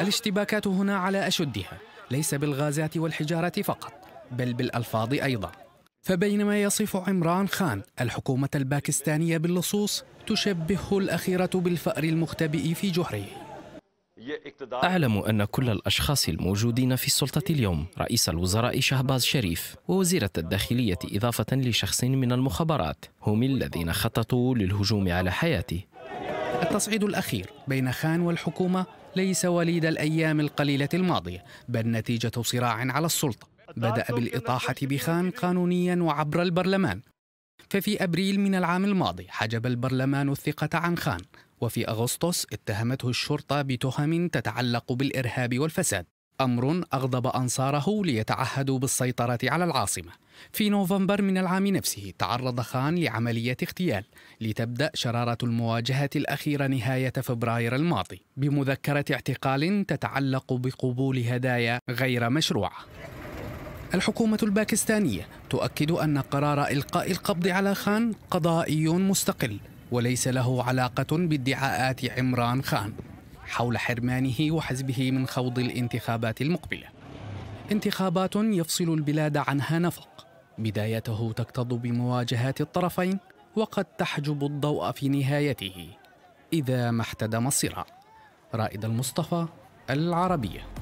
الاشتباكات هنا على أشدها ليس بالغازات والحجارة فقط بل بالألفاظ أيضا فبينما يصف عمران خان الحكومة الباكستانية باللصوص تشبهه الأخيرة بالفأر المختبئ في جحره أعلم أن كل الأشخاص الموجودين في السلطة اليوم رئيس الوزراء شهباز شريف ووزيرة الداخلية إضافة لشخص من المخابرات هم الذين خططوا للهجوم على حياتي التصعيد الأخير بين خان والحكومة ليس وليد الأيام القليلة الماضية بل نتيجة صراع على السلطة بدأ بالإطاحة بخان قانونيا وعبر البرلمان ففي أبريل من العام الماضي حجب البرلمان الثقة عن خان وفي أغسطس اتهمته الشرطة بتهم تتعلق بالإرهاب والفساد أمر أغضب أنصاره ليتعهدوا بالسيطرة على العاصمة في نوفمبر من العام نفسه تعرض خان لعملية اغتيال لتبدأ شرارة المواجهة الأخيرة نهاية فبراير الماضي بمذكرة اعتقال تتعلق بقبول هدايا غير مشروعة الحكومة الباكستانية تؤكد أن قرار إلقاء القبض على خان قضائي مستقل وليس له علاقة بادعاءات عمران خان حول حرمانه وحزبه من خوض الانتخابات المقبله انتخابات يفصل البلاد عنها نفق بدايته تكتظ بمواجهات الطرفين وقد تحجب الضوء في نهايته اذا ما احتدم الصراع رائد المصطفى العربيه